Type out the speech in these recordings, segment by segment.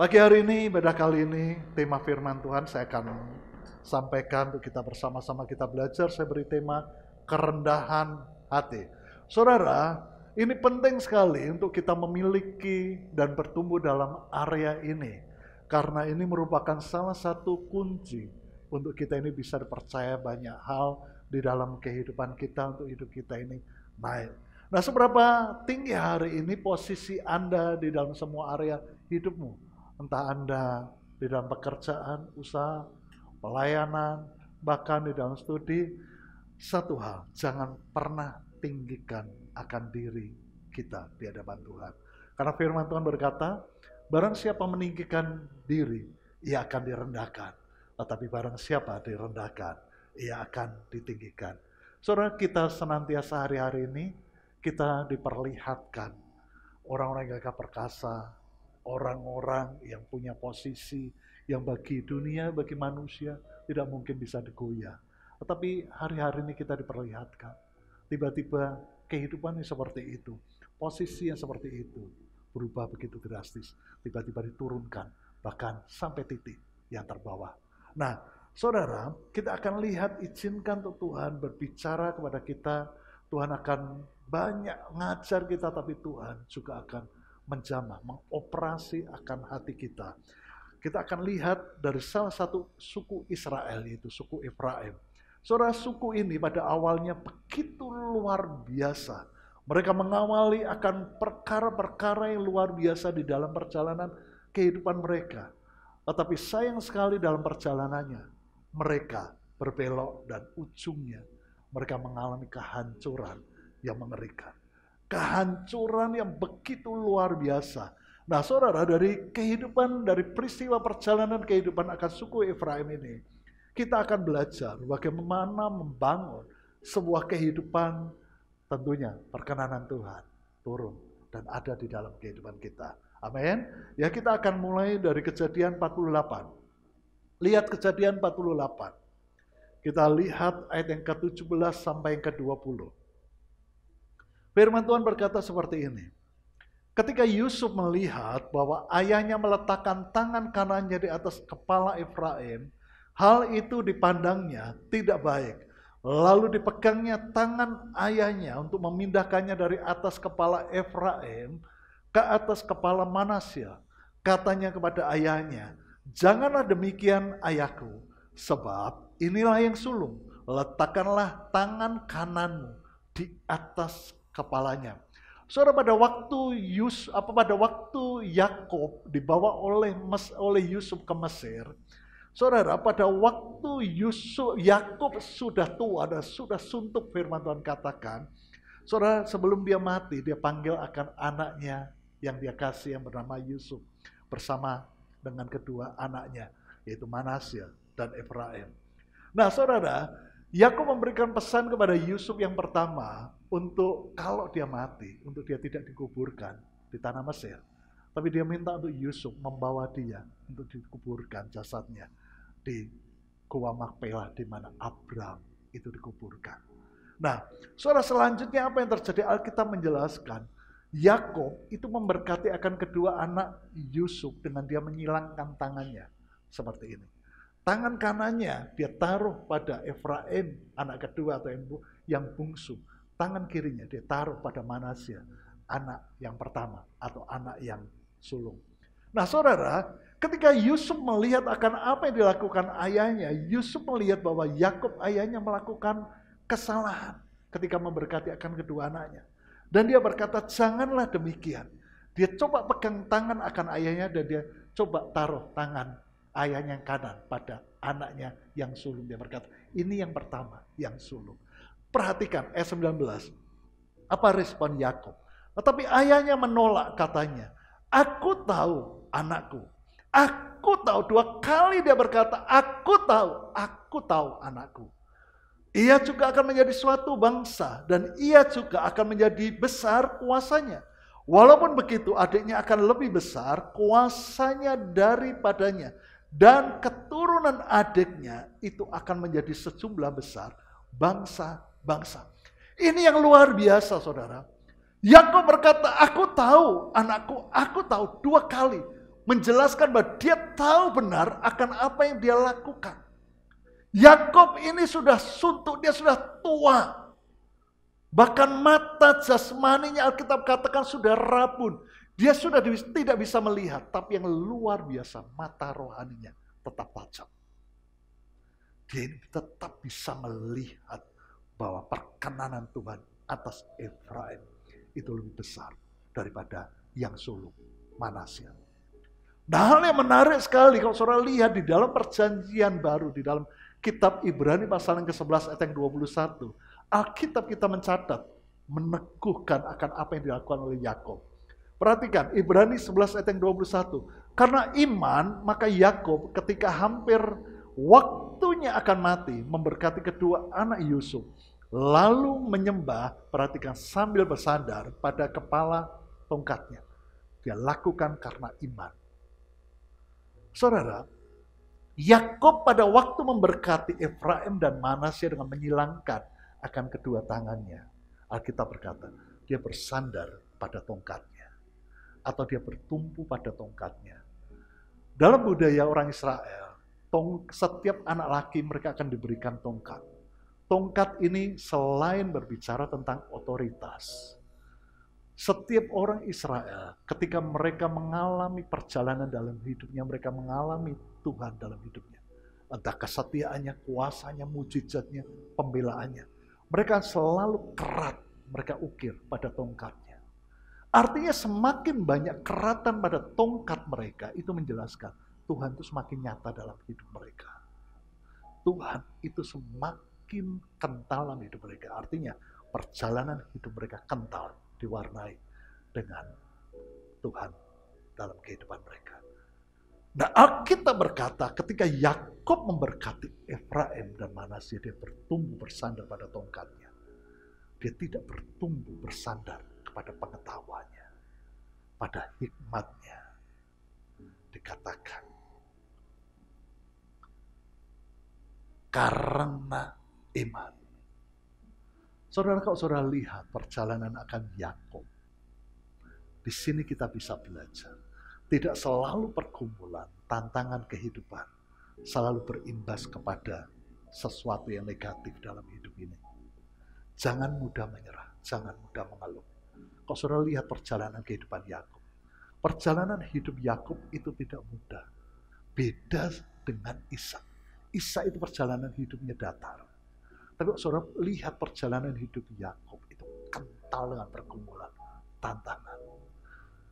Pagi hari ini, pada kali ini, tema firman Tuhan saya akan sampaikan untuk kita bersama-sama kita belajar. Saya beri tema kerendahan hati. Saudara, ini penting sekali untuk kita memiliki dan bertumbuh dalam area ini. Karena ini merupakan salah satu kunci untuk kita ini bisa dipercaya banyak hal di dalam kehidupan kita untuk hidup kita ini baik. Nah, seberapa tinggi hari ini posisi Anda di dalam semua area hidupmu? entah Anda di dalam pekerjaan, usaha, pelayanan, bahkan di dalam studi, satu hal, jangan pernah tinggikan akan diri kita di hadapan Tuhan. Karena firman Tuhan berkata, barang siapa meninggikan diri, ia akan direndahkan. Tetapi barang siapa direndahkan, ia akan ditinggikan. Saudara kita senantiasa hari-hari ini, kita diperlihatkan orang-orang yang gagah perkasa, orang-orang yang punya posisi yang bagi dunia, bagi manusia tidak mungkin bisa digoyah. Tetapi hari-hari ini kita diperlihatkan, tiba-tiba kehidupan seperti itu, posisi yang seperti itu berubah begitu drastis, tiba-tiba diturunkan, bahkan sampai titik yang terbawah. Nah, saudara, kita akan lihat izinkan untuk Tuhan berbicara kepada kita, Tuhan akan banyak ngajar kita, tapi Tuhan juga akan menjamah, mengoperasi akan hati kita. Kita akan lihat dari salah satu suku Israel, yaitu suku Efraim. Saudara suku ini pada awalnya begitu luar biasa. Mereka mengawali akan perkara-perkara yang luar biasa di dalam perjalanan kehidupan mereka. Tetapi sayang sekali dalam perjalanannya, mereka berbelok dan ujungnya mereka mengalami kehancuran yang mengerikan kehancuran yang begitu luar biasa. Nah saudara dari kehidupan, dari peristiwa perjalanan kehidupan akan suku Efraim ini, kita akan belajar bagaimana membangun sebuah kehidupan tentunya perkenanan Tuhan turun dan ada di dalam kehidupan kita. Amin. Ya kita akan mulai dari kejadian 48. Lihat kejadian 48. Kita lihat ayat yang ke-17 sampai yang ke-20. Firman Tuhan berkata seperti ini. Ketika Yusuf melihat bahwa ayahnya meletakkan tangan kanannya di atas kepala Efraim, hal itu dipandangnya tidak baik. Lalu dipegangnya tangan ayahnya untuk memindahkannya dari atas kepala Efraim ke atas kepala Manasya. Katanya kepada ayahnya, "Janganlah demikian, ayahku, sebab inilah yang sulung. Letakkanlah tangan kananmu di atas kepalanya. Saudara pada waktu Yus apa pada waktu Yakob dibawa oleh Mes, oleh Yusuf ke Mesir, saudara pada waktu Yusuf Yakob sudah tua dan sudah suntuk firman Tuhan katakan, saudara sebelum dia mati dia panggil akan anaknya yang dia kasih yang bernama Yusuf bersama dengan kedua anaknya yaitu Manasya dan Efraim. Nah, saudara, Yakub memberikan pesan kepada Yusuf yang pertama, untuk kalau dia mati, untuk dia tidak dikuburkan di tanah Mesir. Tapi dia minta untuk Yusuf membawa dia untuk dikuburkan jasadnya di Goa Makpelah di mana Abraham itu dikuburkan. Nah, suara selanjutnya apa yang terjadi? Alkitab menjelaskan, Yakob itu memberkati akan kedua anak Yusuf dengan dia menyilangkan tangannya seperti ini. Tangan kanannya dia taruh pada Efraim, anak kedua atau yang bungsu tangan kirinya dia taruh pada Manasya, anak yang pertama atau anak yang sulung. Nah saudara, ketika Yusuf melihat akan apa yang dilakukan ayahnya, Yusuf melihat bahwa Yakub ayahnya melakukan kesalahan ketika memberkati akan kedua anaknya. Dan dia berkata, janganlah demikian. Dia coba pegang tangan akan ayahnya dan dia coba taruh tangan ayahnya yang kanan pada anaknya yang sulung. Dia berkata, ini yang pertama, yang sulung. Perhatikan ayat 19. Apa respon Yakob? Tetapi nah, ayahnya menolak katanya, "Aku tahu anakku. Aku tahu." Dua kali dia berkata, "Aku tahu, aku tahu anakku." Ia juga akan menjadi suatu bangsa dan ia juga akan menjadi besar kuasanya. Walaupun begitu adiknya akan lebih besar kuasanya daripadanya dan keturunan adiknya itu akan menjadi sejumlah besar bangsa bangsa. Ini yang luar biasa, saudara. Yakob berkata, aku tahu anakku, aku tahu dua kali. Menjelaskan bahwa dia tahu benar akan apa yang dia lakukan. Yakob ini sudah suntuk, dia sudah tua. Bahkan mata jasmaninya Alkitab katakan sudah rabun. Dia sudah tidak bisa melihat, tapi yang luar biasa mata rohaninya tetap tajam. Dia tetap bisa melihat bahwa perkenanan Tuhan atas Efraim itu lebih besar daripada yang sulung Manasya. Nah hal yang menarik sekali kalau saudara lihat di dalam perjanjian baru, di dalam kitab Ibrani pasal yang ke-11 ayat yang 21. Alkitab kita mencatat, meneguhkan akan apa yang dilakukan oleh Yakob. Perhatikan Ibrani 11 ayat yang 21. Karena iman, maka Yakob ketika hampir waktunya akan mati memberkati kedua anak Yusuf. Lalu menyembah, perhatikan sambil bersandar pada kepala tongkatnya. Dia lakukan karena iman. Saudara, Yakob pada waktu memberkati Efraim dan Manasya dengan menyilangkan akan kedua tangannya. Alkitab berkata, dia bersandar pada tongkatnya. Atau dia bertumpu pada tongkatnya. Dalam budaya orang Israel, tong, setiap anak laki mereka akan diberikan tongkat. Tongkat ini selain berbicara tentang otoritas, setiap orang Israel, ketika mereka mengalami perjalanan dalam hidupnya, mereka mengalami Tuhan dalam hidupnya. Entah kesetiaannya, kuasanya, mujizatnya, pembelaannya. Mereka selalu kerat, mereka ukir pada tongkatnya. Artinya semakin banyak keratan pada tongkat mereka, itu menjelaskan Tuhan itu semakin nyata dalam hidup mereka. Tuhan itu semakin kental dalam hidup mereka. Artinya perjalanan hidup mereka kental diwarnai dengan Tuhan dalam kehidupan mereka. Nah Alkitab berkata ketika Yakob memberkati Efraim dan Manasya dia bertumbuh bersandar pada tongkatnya. Dia tidak bertumbuh bersandar kepada pengetahuannya, pada hikmatnya. Dikatakan karena iman. Saudara, kalau saudara lihat perjalanan akan Yakub, di sini kita bisa belajar. Tidak selalu pergumulan, tantangan kehidupan, selalu berimbas kepada sesuatu yang negatif dalam hidup ini. Jangan mudah menyerah, jangan mudah mengeluh. Kalau saudara lihat perjalanan kehidupan Yakub, perjalanan hidup Yakub itu tidak mudah. Beda dengan Ishak. Isa itu perjalanan hidupnya datar. Tapi saudara lihat perjalanan hidup Yakub itu kental dengan pergumulan, tantangan.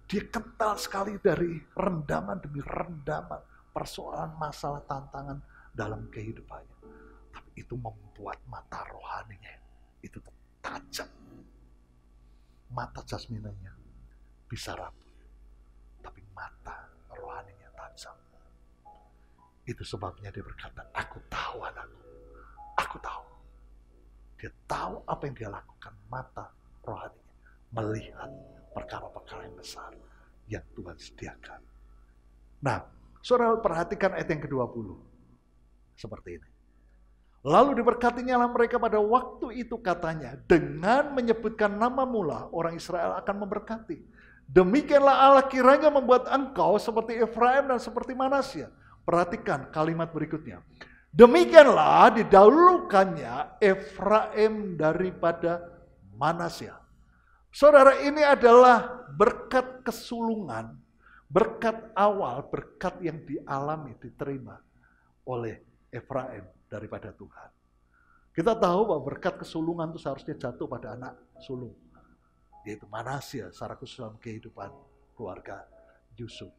Dia kental sekali dari rendaman demi rendaman, persoalan, masalah, tantangan dalam kehidupannya. Tapi itu membuat mata rohaninya itu tajam. Mata jasminanya bisa rapuh, tapi mata itu sebabnya dia berkata, aku tahu anakku. Aku tahu. Dia tahu apa yang dia lakukan. Mata rohaninya melihat perkara-perkara yang besar yang Tuhan sediakan. Nah, saudara perhatikan ayat yang ke-20. Seperti ini. Lalu diberkatinya diberkatinyalah mereka pada waktu itu katanya, dengan menyebutkan nama mula, orang Israel akan memberkati. Demikianlah Allah kiranya membuat engkau seperti Efraim dan seperti Manasya Perhatikan kalimat berikutnya. Demikianlah didahulukannya Efraim daripada Manasya. Saudara ini adalah berkat kesulungan, berkat awal, berkat yang dialami, diterima oleh Efraim daripada Tuhan. Kita tahu bahwa berkat kesulungan itu seharusnya jatuh pada anak sulung. Yaitu Manasya secara khusus dalam kehidupan keluarga Yusuf.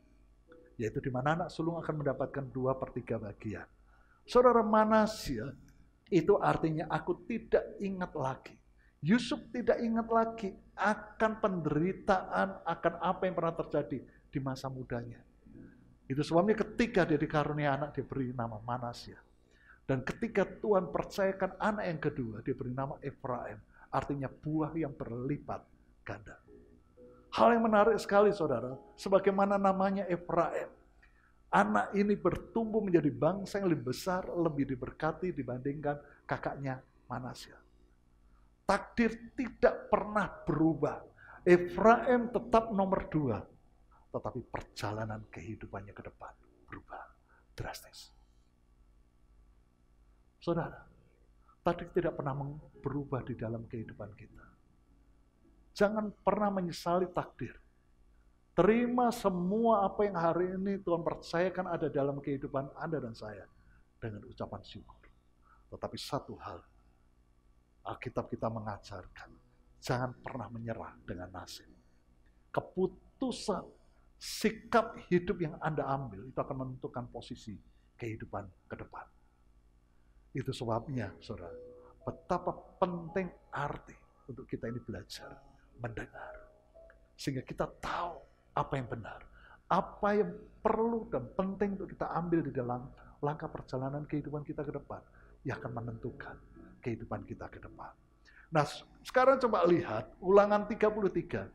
Yaitu di mana anak sulung akan mendapatkan dua per tiga bagian. Saudara Manasya, itu artinya aku tidak ingat lagi. Yusuf tidak ingat lagi akan penderitaan, akan apa yang pernah terjadi di masa mudanya. Itu sebabnya ketika dia dikarunia anak dia beri nama Manasya. Dan ketika Tuhan percayakan anak yang kedua dia beri nama Efraim. Artinya buah yang berlipat ganda. Hal yang menarik sekali saudara, sebagaimana namanya Efraim. Anak ini bertumbuh menjadi bangsa yang lebih besar, lebih diberkati dibandingkan kakaknya Manasya. Takdir tidak pernah berubah. Efraim tetap nomor dua. Tetapi perjalanan kehidupannya ke depan berubah drastis. Saudara, takdir tidak pernah berubah di dalam kehidupan kita. Jangan pernah menyesali takdir. Terima semua apa yang hari ini Tuhan percayakan ada dalam kehidupan Anda dan saya dengan ucapan syukur. Tetapi satu hal, Alkitab kita mengajarkan, jangan pernah menyerah dengan nasib. Keputusan, sikap hidup yang Anda ambil itu akan menentukan posisi kehidupan ke depan. Itu sebabnya, saudara, betapa penting arti untuk kita ini belajar mendengar. Sehingga kita tahu apa yang benar, apa yang perlu dan penting untuk kita ambil di dalam langkah perjalanan kehidupan kita ke depan yang akan menentukan kehidupan kita ke depan. Nah, sekarang coba lihat ulangan 33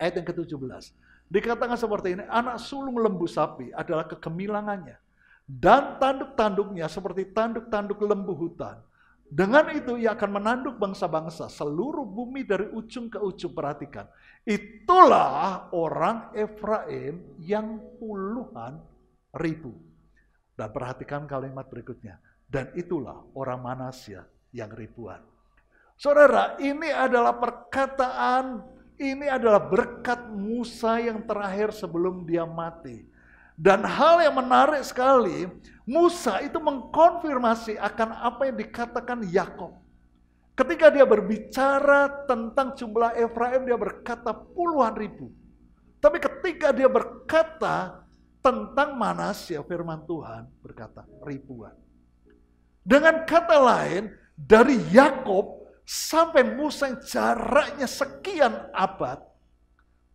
ayat yang ke-17. Dikatakan seperti ini, anak sulung lembu sapi adalah kegemilangannya dan tanduk-tanduknya seperti tanduk-tanduk lembu hutan dengan itu ia akan menanduk bangsa-bangsa seluruh bumi dari ujung ke ujung perhatikan. Itulah orang Efraim yang puluhan ribu. Dan perhatikan kalimat berikutnya. Dan itulah orang Manasya yang ribuan. Saudara, ini adalah perkataan, ini adalah berkat Musa yang terakhir sebelum dia mati. Dan hal yang menarik sekali, Musa itu mengkonfirmasi akan apa yang dikatakan Yakob. Ketika dia berbicara tentang jumlah Efraim, dia berkata puluhan ribu. Tapi ketika dia berkata tentang Manasya, firman Tuhan berkata ribuan. Dengan kata lain, dari Yakob sampai Musa yang jaraknya sekian abad,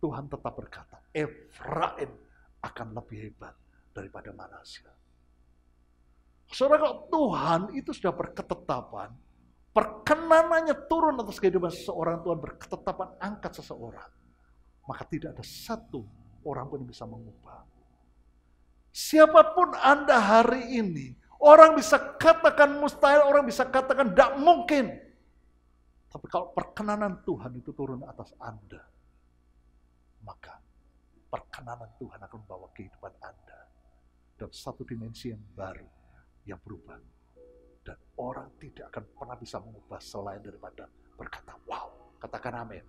Tuhan tetap berkata, Efraim akan lebih hebat daripada manusia. Saudara, Tuhan itu sudah berketetapan, perkenanannya turun atas kehidupan seseorang, Tuhan berketetapan angkat seseorang. Maka tidak ada satu orang pun yang bisa mengubah. Siapapun Anda hari ini, orang bisa katakan mustahil, orang bisa katakan tidak mungkin. Tapi kalau perkenanan Tuhan itu turun atas Anda, maka perkenanan Tuhan akan membawa kehidupan Anda dalam satu dimensi yang baru yang berubah. Dan orang tidak akan pernah bisa mengubah selain daripada berkata, wow, katakan amin.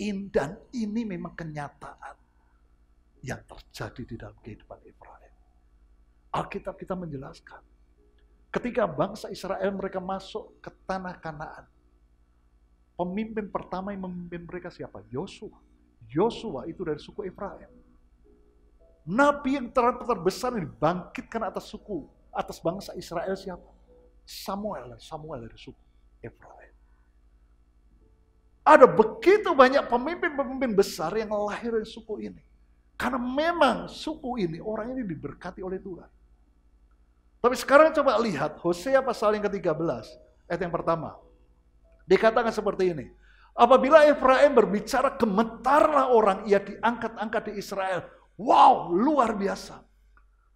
In dan ini memang kenyataan yang terjadi di dalam kehidupan Ibrahim. Alkitab kita menjelaskan, ketika bangsa Israel mereka masuk ke tanah Kanaan, Pemimpin pertama yang memimpin mereka siapa? Yosua. Yosua itu dari suku Efraim. Nabi yang ter terbesar yang dibangkitkan atas suku, atas bangsa Israel siapa? Samuel, Samuel dari suku Efraim. Ada begitu banyak pemimpin-pemimpin besar yang lahir dari suku ini. Karena memang suku ini, orang ini diberkati oleh Tuhan. Tapi sekarang coba lihat Hosea pasal yang ke-13, ayat yang pertama. Dikatakan seperti ini. Apabila Efraim berbicara gemetarlah orang, ia diangkat-angkat di Israel. Wow, luar biasa.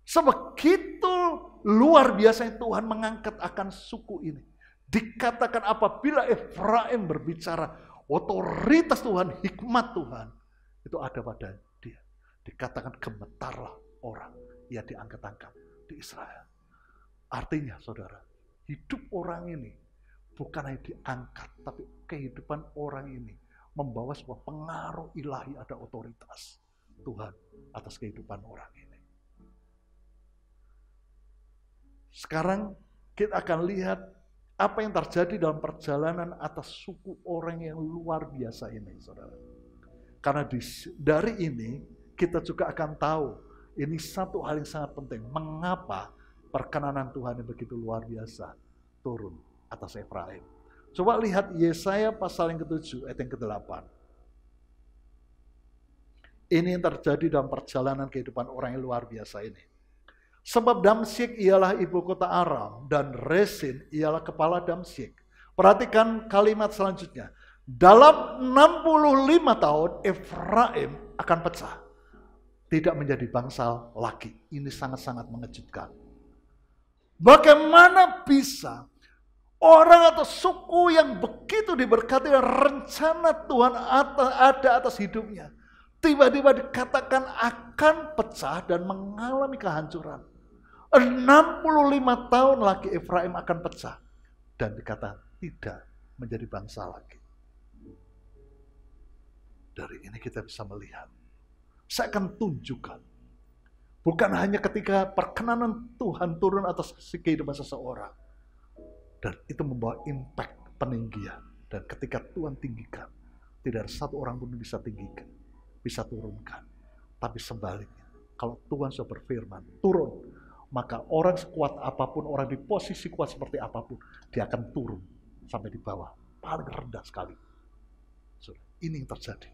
Sebegitu luar biasa yang Tuhan mengangkat akan suku ini. Dikatakan apabila Efraim berbicara, otoritas Tuhan, hikmat Tuhan, itu ada pada dia. Dikatakan gemetarlah orang, ia diangkat-angkat di Israel. Artinya saudara, hidup orang ini bukan hanya diangkat, tapi kehidupan orang ini membawa sebuah pengaruh ilahi, ada otoritas Tuhan atas kehidupan orang ini. Sekarang kita akan lihat apa yang terjadi dalam perjalanan atas suku orang yang luar biasa ini, saudara. Karena di, dari ini kita juga akan tahu ini satu hal yang sangat penting. Mengapa perkenanan Tuhan yang begitu luar biasa turun atas Efraim. Coba lihat Yesaya pasal yang ke-7, ayat yang ke-8. Ini yang terjadi dalam perjalanan kehidupan orang yang luar biasa ini. Sebab Damsyik ialah ibu kota Aram dan Resin ialah kepala Damsyik. Perhatikan kalimat selanjutnya. Dalam 65 tahun Efraim akan pecah. Tidak menjadi bangsa lagi. Ini sangat-sangat mengejutkan. Bagaimana bisa Orang atau suku yang begitu diberkati dan rencana Tuhan ada atas hidupnya. Tiba-tiba dikatakan akan pecah dan mengalami kehancuran. 65 tahun lagi Efraim akan pecah. Dan dikatakan tidak menjadi bangsa lagi. Dari ini kita bisa melihat. Saya akan tunjukkan. Bukan hanya ketika perkenanan Tuhan turun atas kehidupan seseorang dan itu membawa impact peninggian. Dan ketika Tuhan tinggikan, tidak ada satu orang pun bisa tinggikan, bisa turunkan. Tapi sebaliknya, kalau Tuhan sudah berfirman, turun, maka orang sekuat apapun, orang di posisi kuat seperti apapun, dia akan turun sampai di bawah, paling rendah sekali. Ini yang terjadi.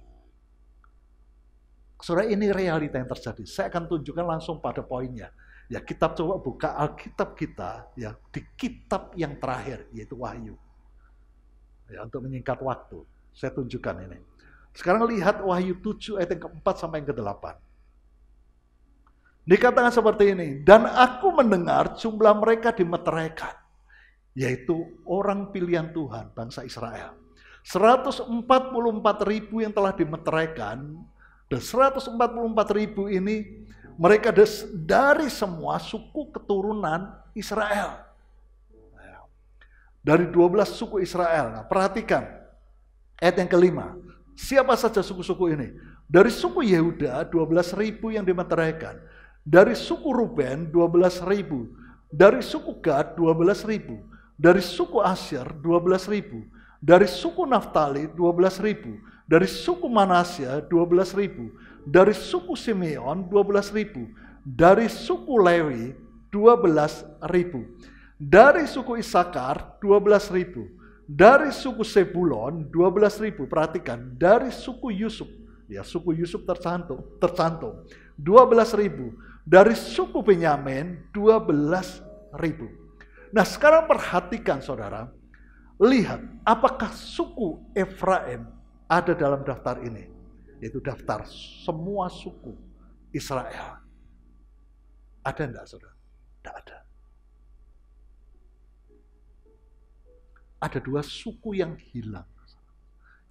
Saudara, ini realita yang terjadi. Saya akan tunjukkan langsung pada poinnya. Ya kita coba buka Alkitab kita ya di kitab yang terakhir yaitu Wahyu. Ya, untuk menyingkat waktu. Saya tunjukkan ini. Sekarang lihat Wahyu 7 ayat yang keempat sampai yang ke delapan Dikatakan seperti ini, dan aku mendengar jumlah mereka di dimeteraikan, yaitu orang pilihan Tuhan, bangsa Israel. 144 ribu yang telah dimeteraikan, dan 144 ribu ini mereka dari semua suku keturunan Israel. Dari 12 suku Israel. Nah, perhatikan ayat yang kelima. Siapa saja suku-suku ini? Dari suku Yehuda 12 ribu yang dimeteraikan. Dari suku Ruben 12 ribu. Dari suku Gad 12 ribu. Dari suku dua 12 ribu. Dari suku Naftali 12 ribu. Dari suku Manasya 12 ribu dari suku Simeon 12.000, dari suku Lewi 12.000, dari suku Isakar 12.000, dari suku Sebulon 12.000. Perhatikan, dari suku Yusuf, ya suku Yusuf tercantum, tercantum 12.000, dari suku Benyamin 12.000. Nah, sekarang perhatikan Saudara, lihat apakah suku Efraim ada dalam daftar ini yaitu daftar semua suku Israel. Ada enggak saudara? Tidak ada. Ada dua suku yang hilang.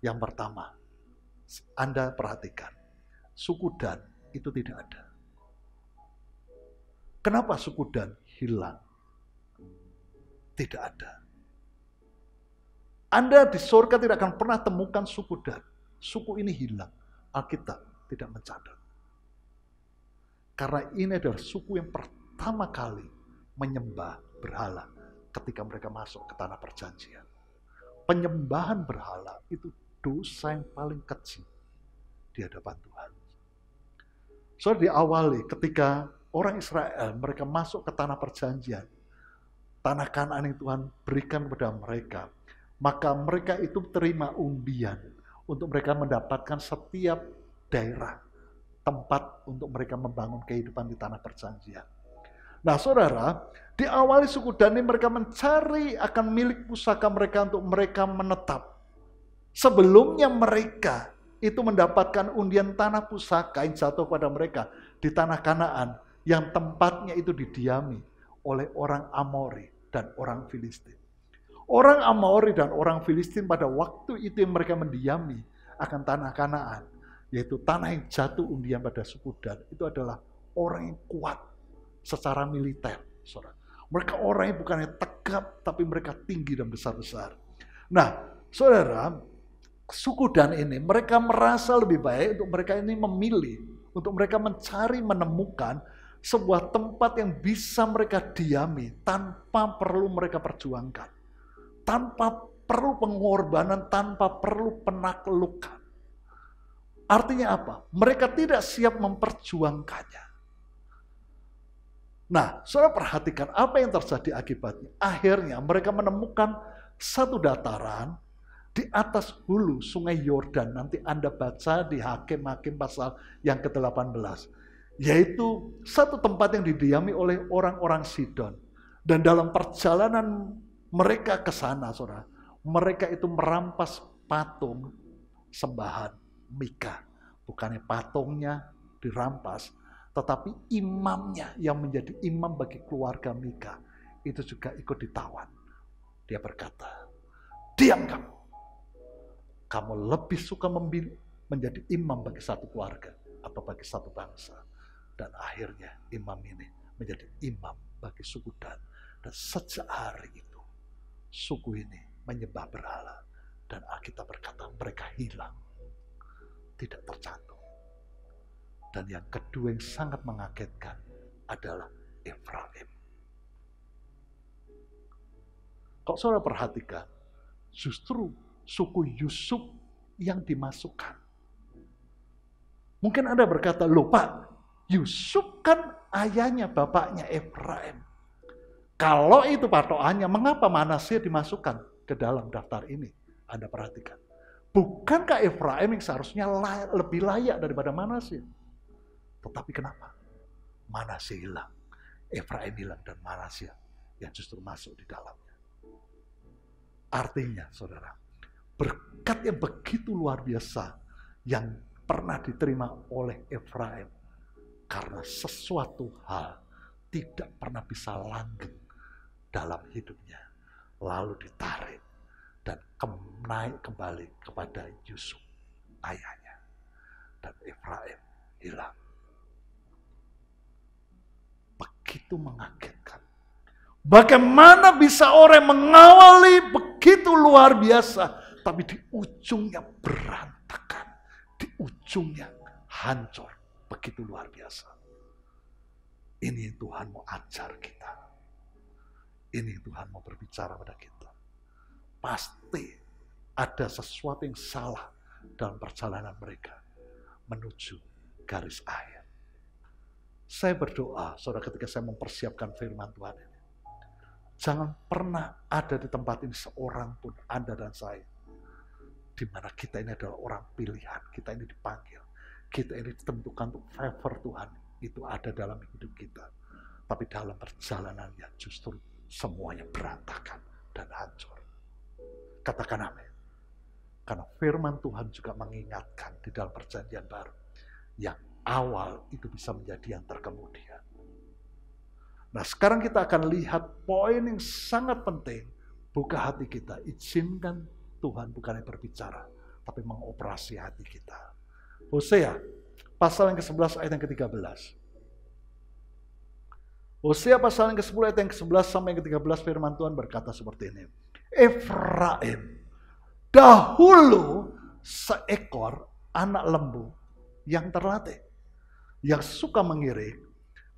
Yang pertama, Anda perhatikan, suku Dan itu tidak ada. Kenapa suku Dan hilang? Tidak ada. Anda di surga tidak akan pernah temukan suku Dan. Suku ini hilang. Alkitab tidak mencatat. Karena ini adalah suku yang pertama kali menyembah berhala ketika mereka masuk ke tanah perjanjian. Penyembahan berhala itu dosa yang paling kecil di hadapan Tuhan. Soalnya so, diawali ketika orang Israel mereka masuk ke tanah perjanjian, tanah kanan yang Tuhan berikan kepada mereka, maka mereka itu terima undian untuk mereka mendapatkan setiap daerah tempat untuk mereka membangun kehidupan di tanah perjanjian. Nah saudara, di awal suku Dani mereka mencari akan milik pusaka mereka untuk mereka menetap. Sebelumnya mereka itu mendapatkan undian tanah pusaka yang jatuh pada mereka di tanah Kanaan yang tempatnya itu didiami oleh orang Amori dan orang Filistin. Orang Amori dan orang Filistin pada waktu itu yang mereka mendiami akan tanah Kanaan, yaitu tanah yang jatuh undian pada suku Dan, itu adalah orang yang kuat secara militer. Saudara. Mereka orang yang bukannya tegap, tapi mereka tinggi dan besar-besar. Nah, saudara, suku Dan ini, mereka merasa lebih baik untuk mereka ini memilih, untuk mereka mencari, menemukan sebuah tempat yang bisa mereka diami tanpa perlu mereka perjuangkan tanpa perlu pengorbanan, tanpa perlu penaklukan. Artinya apa? Mereka tidak siap memperjuangkannya. Nah, saudara perhatikan apa yang terjadi akibatnya. Akhirnya mereka menemukan satu dataran di atas hulu sungai Yordan. Nanti Anda baca di Hakim-Hakim pasal yang ke-18. Yaitu satu tempat yang didiami oleh orang-orang Sidon. Dan dalam perjalanan mereka ke sana, saudara. Mereka itu merampas patung sembahan Mika. Bukannya patungnya dirampas, tetapi imamnya yang menjadi imam bagi keluarga Mika itu juga ikut ditawan. Dia berkata, diam kamu. Kamu lebih suka menjadi imam bagi satu keluarga atau bagi satu bangsa. Dan akhirnya imam ini menjadi imam bagi suku Dan. Dan sejak hari itu suku ini menyembah berhala. Dan Alkitab berkata mereka hilang. Tidak tercantum. Dan yang kedua yang sangat mengagetkan adalah Efraim. Kok saudara perhatikan, justru suku Yusuf yang dimasukkan. Mungkin Anda berkata, lupa, Yusuf kan ayahnya, bapaknya Efraim. Kalau itu patokannya, mengapa Manasya dimasukkan ke dalam daftar ini? Anda perhatikan. Bukankah Efraim yang seharusnya layak, lebih layak daripada Manasya? Tetapi kenapa? Manasya hilang. Efraim hilang dan Manasya yang justru masuk di dalamnya. Artinya, saudara, berkat yang begitu luar biasa yang pernah diterima oleh Efraim karena sesuatu hal tidak pernah bisa langgeng dalam hidupnya. Lalu ditarik dan naik kembali kepada Yusuf, ayahnya. Dan Efraim hilang. Begitu mengagetkan. Bagaimana bisa orang mengawali begitu luar biasa, tapi di ujungnya berantakan, di ujungnya hancur, begitu luar biasa. Ini Tuhan mau ajar kita. Ini Tuhan mau berbicara pada kita. Pasti ada sesuatu yang salah dalam perjalanan mereka menuju garis akhir. Saya berdoa, saudara, ketika saya mempersiapkan firman Tuhan ini. Jangan pernah ada di tempat ini seorang pun, Anda dan saya. Di mana kita ini adalah orang pilihan, kita ini dipanggil. Kita ini ditentukan untuk favor Tuhan. Itu ada dalam hidup kita. Tapi dalam perjalanannya justru semuanya berantakan dan hancur. Katakan amin. Karena firman Tuhan juga mengingatkan di dalam perjanjian baru. Yang awal itu bisa menjadi yang terkemudian. Nah sekarang kita akan lihat poin yang sangat penting. Buka hati kita. Izinkan Tuhan bukan yang berbicara. Tapi mengoperasi hati kita. Hosea pasal yang ke-11 ayat yang ke-13. Hosea pasal yang ke-10 ayat yang ke-11 sampai yang ke-13 firman Tuhan berkata seperti ini. Efraim dahulu seekor anak lembu yang terlatih, yang suka mengirik,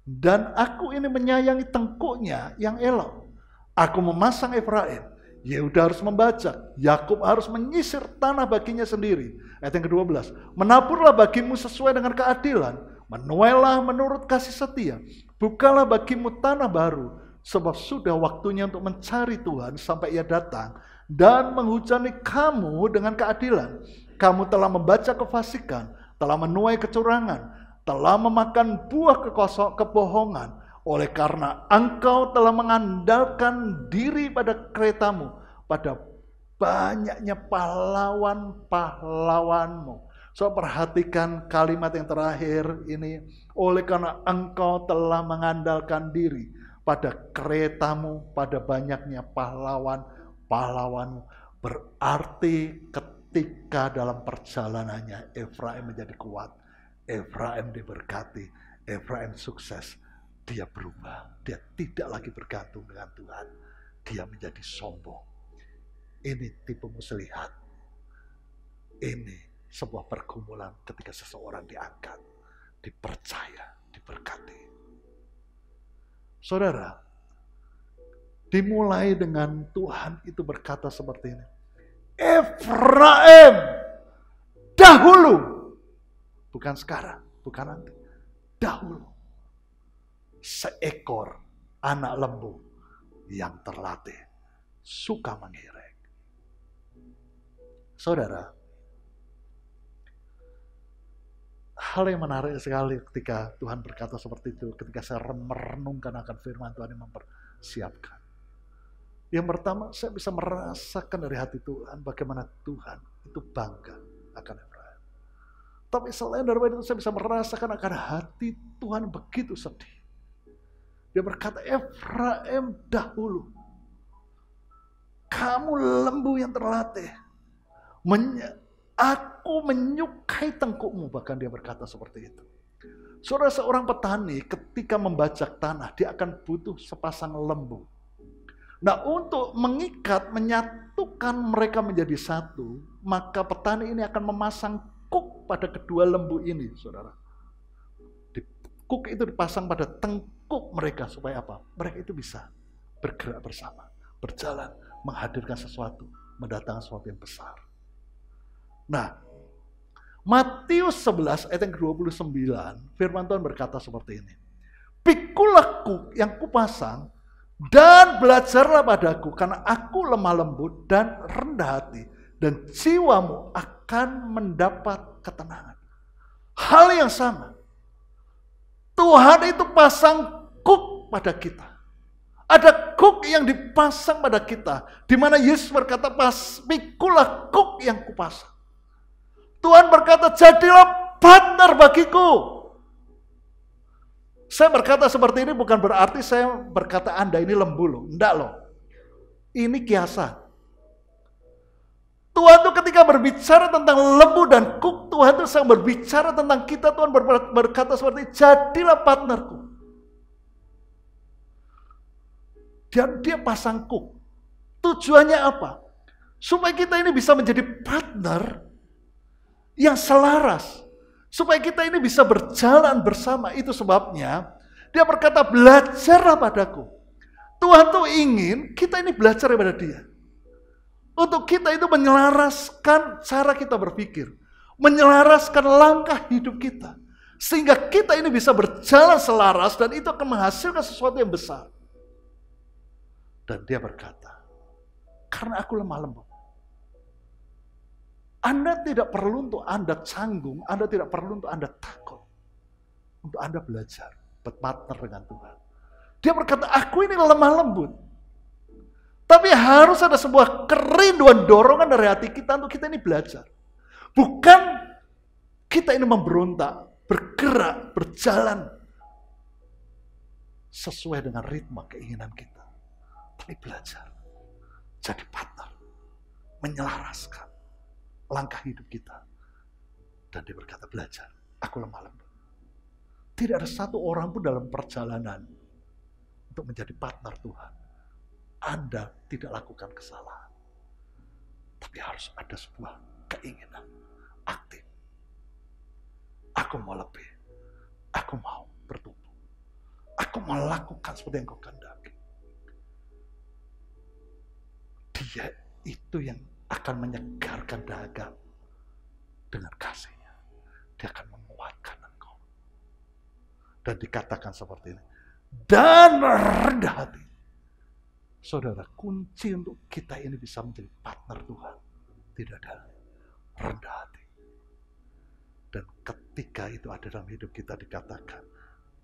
dan aku ini menyayangi tengkuknya yang elok. Aku memasang Efraim, Yehuda harus membaca, Yakub harus menyisir tanah baginya sendiri. Ayat yang ke-12, menaburlah bagimu sesuai dengan keadilan, menuailah menurut kasih setia, Bukalah bagimu tanah baru, sebab sudah waktunya untuk mencari Tuhan sampai ia datang dan menghujani kamu dengan keadilan. Kamu telah membaca kefasikan, telah menuai kecurangan, telah memakan buah kekosong kebohongan. Oleh karena engkau telah mengandalkan diri pada keretamu, pada banyaknya pahlawan-pahlawanmu. So perhatikan kalimat yang terakhir ini. Oleh karena engkau telah mengandalkan diri pada keretamu, pada banyaknya pahlawan-pahlawanmu. Berarti ketika dalam perjalanannya Efraim menjadi kuat. Efraim diberkati. Efraim sukses. Dia berubah. Dia tidak lagi bergantung dengan Tuhan. Dia menjadi sombong. Ini tipe muslihat. Ini sebuah pergumulan ketika seseorang diangkat, dipercaya, diberkati. Saudara, dimulai dengan Tuhan itu berkata seperti ini. Efraim dahulu, bukan sekarang, bukan nanti, dahulu seekor anak lembu yang terlatih suka mengirek. Saudara, hal yang menarik sekali ketika Tuhan berkata seperti itu, ketika saya merenungkan akan firman Tuhan yang mempersiapkan. Yang pertama, saya bisa merasakan dari hati Tuhan bagaimana Tuhan itu bangga akan Abraham. Tapi selain daripada itu, saya bisa merasakan akan hati Tuhan begitu sedih. Dia berkata, Efraim dahulu, kamu lembu yang terlatih, menye- aku menyukai tengkukmu. Bahkan dia berkata seperti itu. Saudara seorang petani ketika membajak tanah, dia akan butuh sepasang lembu. Nah untuk mengikat, menyatukan mereka menjadi satu, maka petani ini akan memasang kuk pada kedua lembu ini, saudara. kuk itu dipasang pada tengkuk mereka supaya apa? Mereka itu bisa bergerak bersama, berjalan, menghadirkan sesuatu, mendatangkan sesuatu yang besar. Nah, Matius 11 ayat yang ke-29, firman Tuhan berkata seperti ini. Pikulah kuk yang kupasang dan belajarlah padaku karena aku lemah lembut dan rendah hati dan jiwamu akan mendapat ketenangan. Hal yang sama. Tuhan itu pasang kuk pada kita. Ada kuk yang dipasang pada kita. Di mana Yesus berkata, pas, pikulah kuk yang kupasang. Tuhan berkata, jadilah partner bagiku. Saya berkata seperti ini bukan berarti saya berkata Anda ini lembu loh. Enggak loh. Ini kiasan. Tuhan itu ketika berbicara tentang lembu dan kuk, Tuhan itu sedang berbicara tentang kita, Tuhan berkata seperti, jadilah partnerku. Dan dia pasang kuk. Tujuannya apa? Supaya kita ini bisa menjadi partner yang selaras. Supaya kita ini bisa berjalan bersama. Itu sebabnya dia berkata, belajarlah padaku. Tuhan tuh ingin kita ini belajar kepada dia. Untuk kita itu menyelaraskan cara kita berpikir. Menyelaraskan langkah hidup kita. Sehingga kita ini bisa berjalan selaras dan itu akan menghasilkan sesuatu yang besar. Dan dia berkata, karena aku lemah lembut anda tidak perlu untuk Anda canggung, Anda tidak perlu untuk Anda takut. Untuk Anda belajar, berpartner dengan Tuhan. Dia berkata, aku ini lemah lembut. Tapi harus ada sebuah kerinduan dorongan dari hati kita untuk kita ini belajar. Bukan kita ini memberontak, bergerak, berjalan sesuai dengan ritme keinginan kita. Tapi belajar, jadi partner, menyelaraskan langkah hidup kita. Dan dia berkata, belajar. Aku lemah lembut. Tidak ada satu orang pun dalam perjalanan untuk menjadi partner Tuhan. Anda tidak lakukan kesalahan. Tapi harus ada sebuah keinginan aktif. Aku mau lebih. Aku mau bertumbuh. Aku mau lakukan seperti yang kau kehendaki. Dia itu yang akan menyegarkan dahaga dengan kasihnya. Dia akan menguatkan engkau. Dan dikatakan seperti ini. Dan rendah hati. Saudara, kunci untuk kita ini bisa menjadi partner Tuhan. Tidak ada rendah hati. Dan ketika itu ada dalam hidup kita dikatakan,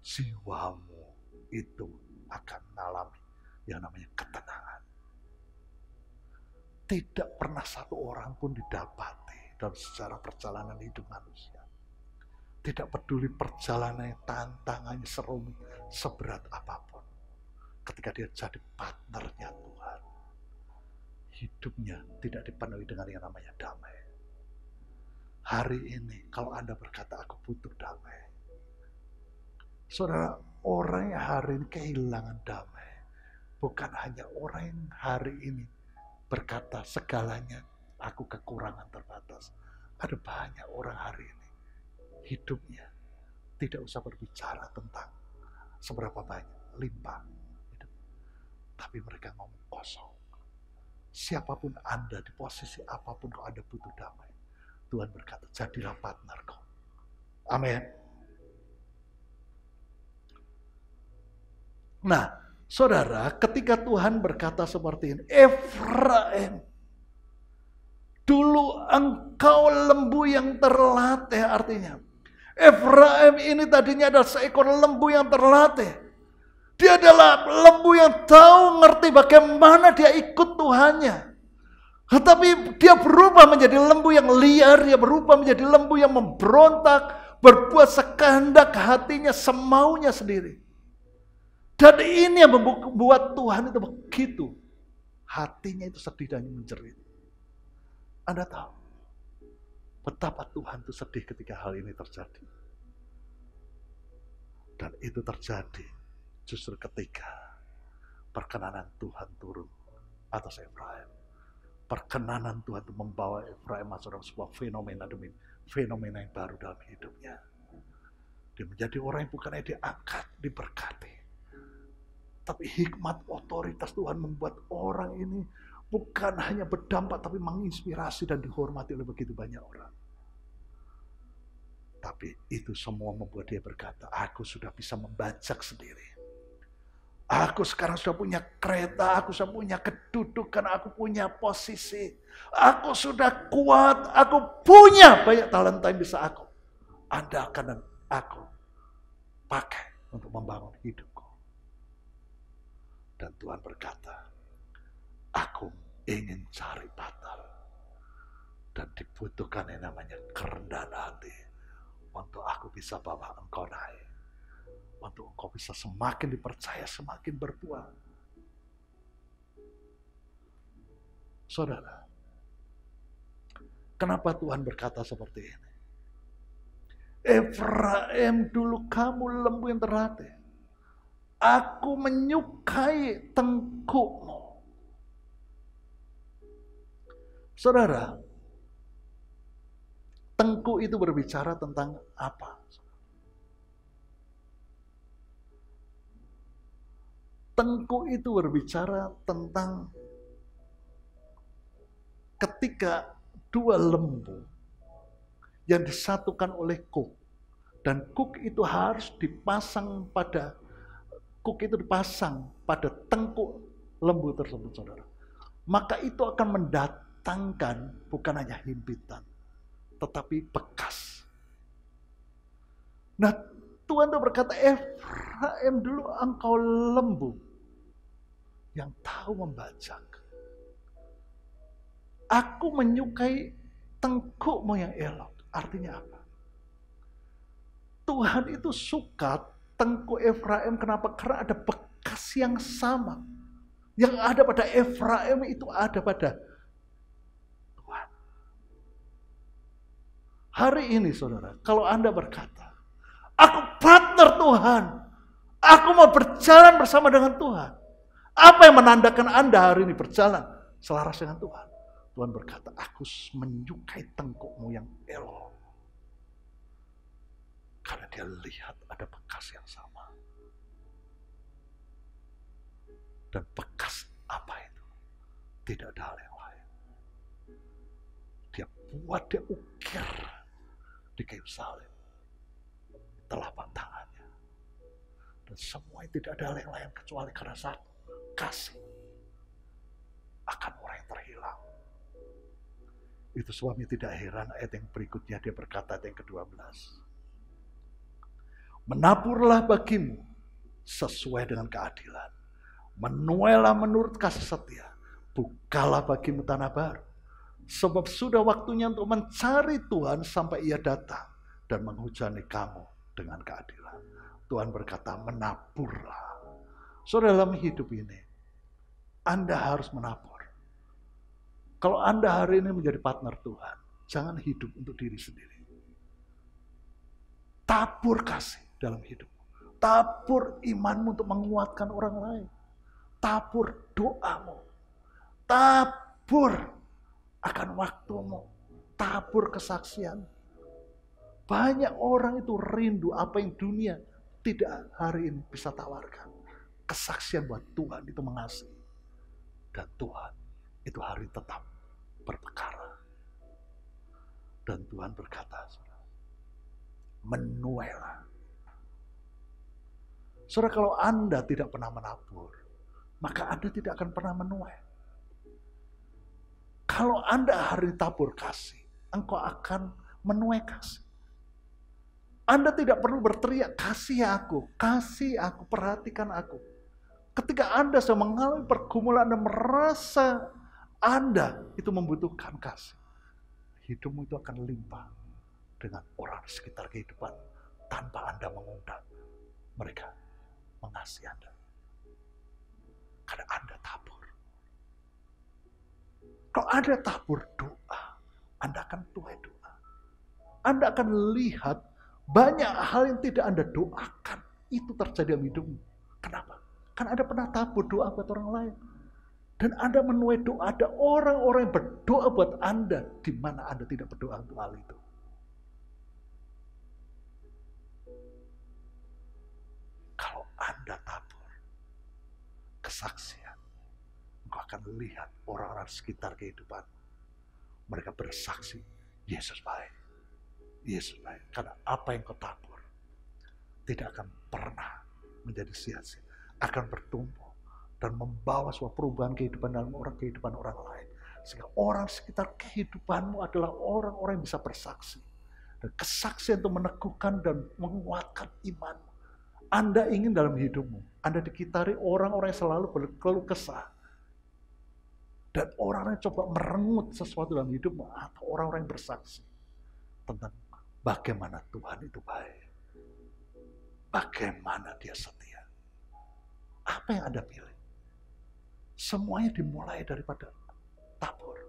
siwamu itu akan mengalami yang namanya ketenangan tidak pernah satu orang pun didapati dalam sejarah perjalanan hidup manusia. Tidak peduli perjalanan yang tantangannya serumit, seberat apapun. Ketika dia jadi partnernya Tuhan, hidupnya tidak dipenuhi dengan yang namanya damai. Hari ini, kalau Anda berkata, aku butuh damai. Saudara, orang yang hari ini kehilangan damai, bukan hanya orang yang hari ini berkata segalanya, aku kekurangan terbatas. Ada banyak orang hari ini hidupnya tidak usah berbicara tentang seberapa banyak limpah hidup. Tapi mereka ngomong kosong. Siapapun Anda di posisi apapun kalau Anda butuh damai, Tuhan berkata, jadilah partner kau. Amin. Nah, Saudara, ketika Tuhan berkata seperti ini, Efraim, dulu engkau lembu yang terlatih artinya. Efraim ini tadinya adalah seekor lembu yang terlatih. Dia adalah lembu yang tahu ngerti bagaimana dia ikut Tuhannya. Tetapi dia berubah menjadi lembu yang liar, dia berubah menjadi lembu yang memberontak, berbuat sekehendak hatinya semaunya sendiri. Dan ini yang membuat Tuhan itu begitu. Hatinya itu sedih dan menjerit. Anda tahu betapa Tuhan itu sedih ketika hal ini terjadi. Dan itu terjadi justru ketika perkenanan Tuhan turun atas Efraim. Perkenanan Tuhan itu membawa Efraim masuk dalam sebuah fenomena demi fenomena yang baru dalam hidupnya. Dia menjadi orang yang bukannya diangkat, diberkati. Tapi hikmat otoritas Tuhan membuat orang ini bukan hanya berdampak, tapi menginspirasi dan dihormati oleh begitu banyak orang. Tapi itu semua membuat dia berkata, aku sudah bisa membajak sendiri. Aku sekarang sudah punya kereta, aku sudah punya kedudukan, aku punya posisi. Aku sudah kuat, aku punya banyak talenta yang bisa aku Anda akan dan aku pakai untuk membangun hidup dan Tuhan berkata, aku ingin cari batal. Dan dibutuhkan yang namanya kerendahan hati. Untuk aku bisa bawa engkau naik. Untuk engkau bisa semakin dipercaya, semakin berbuah. Saudara, kenapa Tuhan berkata seperti ini? Efraim dulu kamu lembu yang terhati. Aku menyukai tengkukmu. Saudara, tengkuk itu berbicara tentang apa? Tengkuk itu berbicara tentang ketika dua lembu yang disatukan oleh kuk dan kuk itu harus dipasang pada kuk itu dipasang pada tengkuk lembu tersebut, saudara. Maka itu akan mendatangkan bukan hanya himpitan, tetapi bekas. Nah, Tuhan tuh berkata, Efraim dulu engkau lembu yang tahu membaca. Aku menyukai tengkukmu yang elok. Artinya apa? Tuhan itu suka Tengku Efraim kenapa? Karena ada bekas yang sama. Yang ada pada Efraim itu ada pada Tuhan. Hari ini saudara, kalau Anda berkata, aku partner Tuhan. Aku mau berjalan bersama dengan Tuhan. Apa yang menandakan Anda hari ini berjalan selaras dengan Tuhan? Tuhan berkata, aku menyukai tengkukmu yang elok. Karena dia lihat ada bekas yang sama. Dan bekas apa itu? Tidak ada hal yang lain. Dia buat, dia ukir di kayu salib. Telapak tangannya. Dan semua itu tidak ada hal yang lain kecuali karena satu. Kasih akan orang yang terhilang. Itu suami tidak heran ayat yang berikutnya dia berkata ayat yang ke-12. Menapurlah bagimu sesuai dengan keadilan. Menuailah menurut kasih setia. Bukalah bagimu tanah baru. Sebab sudah waktunya untuk mencari Tuhan sampai ia datang dan menghujani kamu dengan keadilan. Tuhan berkata, menapurlah. So dalam hidup ini, Anda harus menapur. Kalau Anda hari ini menjadi partner Tuhan, jangan hidup untuk diri sendiri. Tabur kasih dalam hidup. Tabur imanmu untuk menguatkan orang lain. Tabur doamu. Tabur akan waktumu. Tabur kesaksian. Banyak orang itu rindu apa yang dunia tidak hari ini bisa tawarkan. Kesaksian buat Tuhan itu mengasihi. Dan Tuhan itu hari tetap berperkara. Dan Tuhan berkata, menuailah Saudara, kalau Anda tidak pernah menabur, maka Anda tidak akan pernah menuai. Kalau Anda hari tabur kasih, engkau akan menuai kasih. Anda tidak perlu berteriak, kasih aku, kasih aku, perhatikan aku. Ketika Anda sedang mengalami pergumulan dan merasa Anda itu membutuhkan kasih, hidupmu itu akan limpah dengan orang di sekitar kehidupan tanpa Anda mengundang mereka mengasihi Anda. Karena Anda tabur. Kalau Anda tabur doa, Anda akan tuai doa. Anda akan lihat banyak hal yang tidak Anda doakan. Itu terjadi dalam hidupmu. Kenapa? Karena Anda pernah tabur doa buat orang lain. Dan Anda menuai doa. Ada orang-orang yang berdoa buat Anda. Di mana Anda tidak berdoa untuk hal itu. kesaksian. Engkau akan lihat orang-orang sekitar kehidupan. Mereka bersaksi, Yesus baik. Yesus baik. Karena apa yang kau tabur tidak akan pernah menjadi sia-sia. Akan bertumbuh dan membawa sebuah perubahan kehidupan dalam orang kehidupan orang lain. Sehingga orang sekitar kehidupanmu adalah orang-orang yang bisa bersaksi. Dan kesaksian itu meneguhkan dan menguatkan imanmu. Anda ingin dalam hidupmu anda dikitari orang-orang yang selalu berkeluh kesah. Dan orang yang coba merengut sesuatu dalam hidupmu atau orang-orang yang bersaksi tentang bagaimana Tuhan itu baik. Bagaimana dia setia. Apa yang Anda pilih? Semuanya dimulai daripada tabur.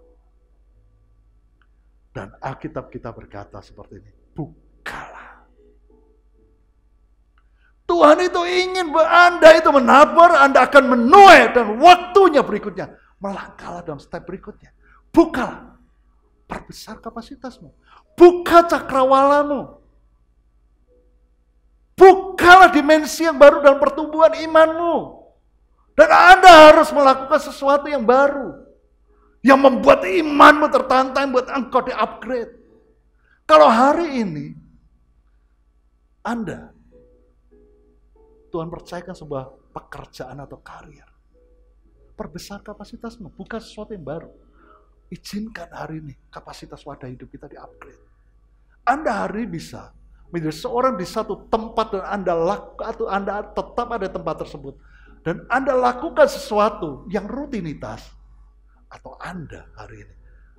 Dan Alkitab kita berkata seperti ini, bukan Tuhan itu ingin Anda itu menabar, Anda akan menuai dan waktunya berikutnya. Melangkahlah dalam step berikutnya. Buka, Perbesar kapasitasmu. Buka cakrawalamu. Bukalah dimensi yang baru dalam pertumbuhan imanmu. Dan Anda harus melakukan sesuatu yang baru. Yang membuat imanmu tertantang, buat engkau di-upgrade. Kalau hari ini, Anda Tuhan percayakan sebuah pekerjaan atau karir. Perbesar kapasitasmu, bukan sesuatu yang baru. Izinkan hari ini kapasitas wadah hidup kita di-upgrade. Anda hari ini bisa menjadi seorang di satu tempat dan Anda laku, atau Anda tetap ada tempat tersebut. Dan Anda lakukan sesuatu yang rutinitas. Atau Anda hari ini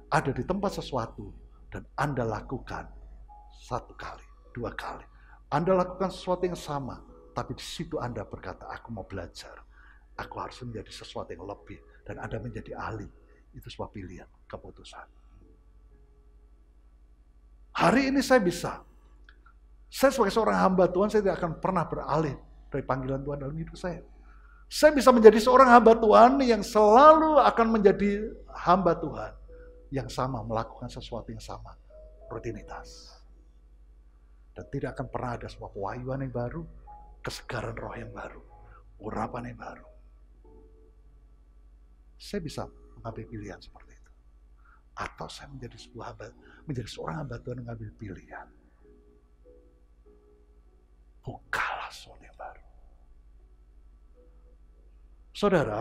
ada di tempat sesuatu dan Anda lakukan satu kali, dua kali. Anda lakukan sesuatu yang sama tapi di situ Anda berkata, aku mau belajar. Aku harus menjadi sesuatu yang lebih. Dan Anda menjadi ahli. Itu sebuah pilihan, keputusan. Hari ini saya bisa. Saya sebagai seorang hamba Tuhan, saya tidak akan pernah beralih dari panggilan Tuhan dalam hidup saya. Saya bisa menjadi seorang hamba Tuhan yang selalu akan menjadi hamba Tuhan. Yang sama, melakukan sesuatu yang sama. Rutinitas. Dan tidak akan pernah ada sebuah pewahyuan yang baru, kesegaran roh yang baru, urapan yang baru. Saya bisa mengambil pilihan seperti itu. Atau saya menjadi sebuah hamba, menjadi seorang hamba Tuhan mengambil pilihan. Bukalah soal yang baru. Saudara,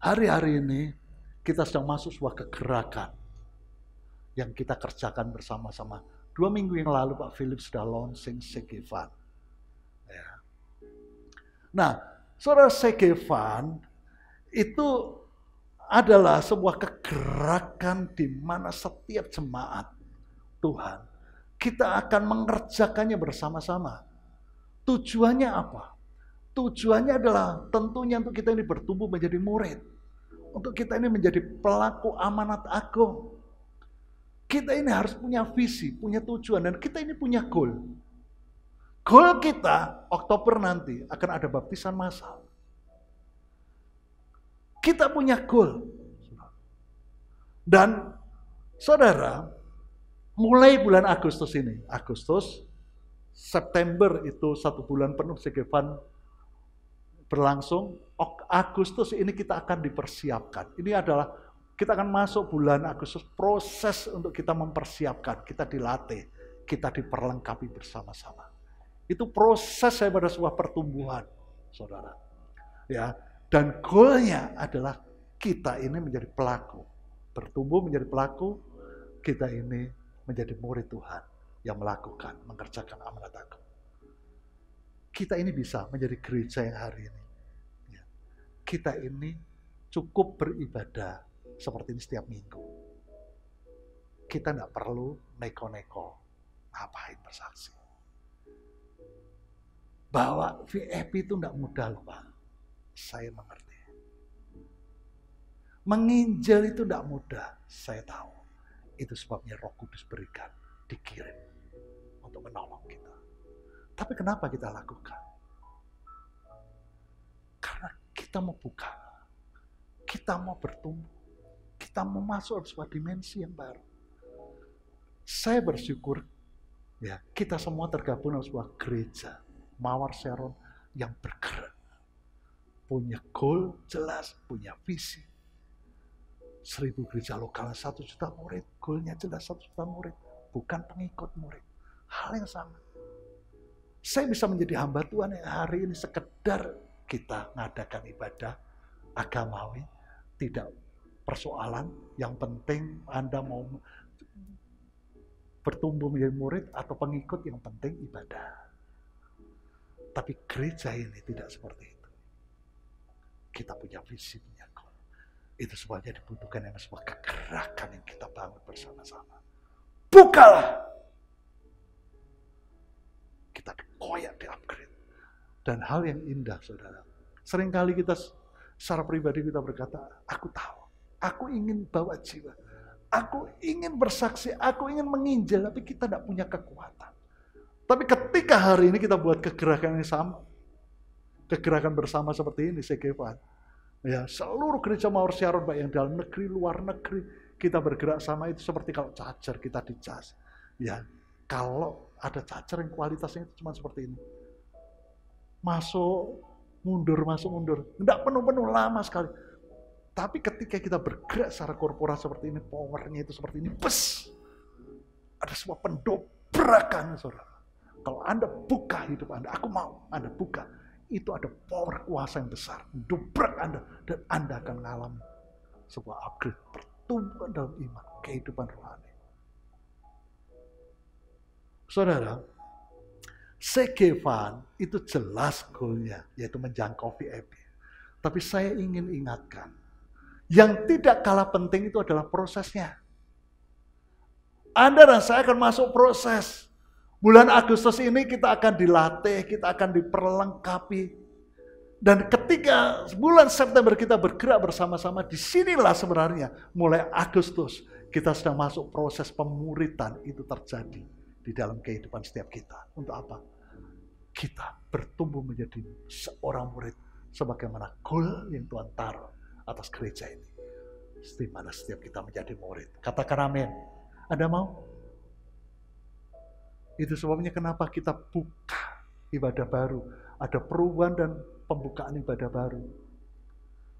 hari-hari ini kita sedang masuk sebuah kegerakan yang kita kerjakan bersama-sama. Dua minggu yang lalu Pak Philip sudah launching Sekifan Nah, saudara Sekefan itu adalah sebuah kegerakan di mana setiap jemaat Tuhan kita akan mengerjakannya bersama-sama. Tujuannya apa? Tujuannya adalah tentunya untuk kita ini bertumbuh menjadi murid. Untuk kita ini menjadi pelaku amanat agung. Kita ini harus punya visi, punya tujuan, dan kita ini punya goal. Goal kita Oktober nanti akan ada baptisan massal. Kita punya goal. Dan saudara, mulai bulan Agustus ini, Agustus, September itu satu bulan penuh Segevan berlangsung, Agustus ini kita akan dipersiapkan. Ini adalah kita akan masuk bulan Agustus proses untuk kita mempersiapkan, kita dilatih, kita diperlengkapi bersama-sama. Itu proses saya pada sebuah pertumbuhan, saudara. Ya, dan goalnya adalah kita ini menjadi pelaku, bertumbuh menjadi pelaku, kita ini menjadi murid Tuhan yang melakukan, mengerjakan amanat aku. Kita ini bisa menjadi gereja yang hari ini. Ya. Kita ini cukup beribadah seperti ini setiap minggu. Kita tidak perlu neko-neko ngapain bersaksi bawa VIP itu tidak mudah loh Pak. Saya mengerti. Menginjil itu tidak mudah, saya tahu. Itu sebabnya roh kudus berikan, dikirim untuk menolong kita. Tapi kenapa kita lakukan? Karena kita mau buka, kita mau bertumbuh, kita mau masuk ke sebuah dimensi yang baru. Saya bersyukur ya kita semua tergabung dalam sebuah gereja Mawar Seron yang bergerak. Punya goal jelas, punya visi. Seribu gereja lokal, satu juta murid. Goalnya jelas satu juta murid. Bukan pengikut murid. Hal yang sama. Saya bisa menjadi hamba Tuhan yang hari ini sekedar kita mengadakan ibadah agamawi. Tidak persoalan. Yang penting Anda mau bertumbuh menjadi murid atau pengikut yang penting ibadah. Tapi gereja ini tidak seperti itu. Kita punya visi, punya goal. Itu sebabnya dibutuhkan dengan sebuah kegerakan yang kita bangun bersama-sama. Bukalah! Kita dikoyak, di-upgrade. Dan hal yang indah, saudara. Seringkali kita secara pribadi kita berkata, aku tahu, aku ingin bawa jiwa, aku ingin bersaksi, aku ingin menginjil, tapi kita tidak punya kekuatan. Tapi ketika hari ini kita buat kegerakan yang sama, kegerakan bersama seperti ini, saya Sekefat, ya seluruh gereja mawar siaran baik yang dalam negeri, luar negeri, kita bergerak sama itu seperti kalau charger kita dicas. Ya, kalau ada charger yang kualitasnya itu cuma seperti ini. Masuk, mundur, masuk, mundur. Tidak penuh-penuh lama sekali. Tapi ketika kita bergerak secara korporat seperti ini, powernya itu seperti ini, bes! Ada sebuah pendobrakan, saudara kalau Anda buka hidup Anda, aku mau Anda buka. Itu ada power kuasa yang besar. Dobrak Anda dan Anda akan mengalami sebuah upgrade pertumbuhan dalam iman, kehidupan rohani. Saudara, Sekevan itu jelas goalnya, yaitu menjangkau VIP. Tapi saya ingin ingatkan, yang tidak kalah penting itu adalah prosesnya. Anda dan saya akan masuk proses. Bulan Agustus ini kita akan dilatih, kita akan diperlengkapi. Dan ketika bulan September kita bergerak bersama-sama, di disinilah sebenarnya mulai Agustus kita sedang masuk proses pemuritan itu terjadi di dalam kehidupan setiap kita. Untuk apa? Kita bertumbuh menjadi seorang murid sebagaimana goal yang Tuhan taruh atas gereja ini. Di mana setiap kita menjadi murid. Katakan amin. Anda mau? Itu sebabnya kenapa kita buka ibadah baru. Ada perubahan dan pembukaan ibadah baru.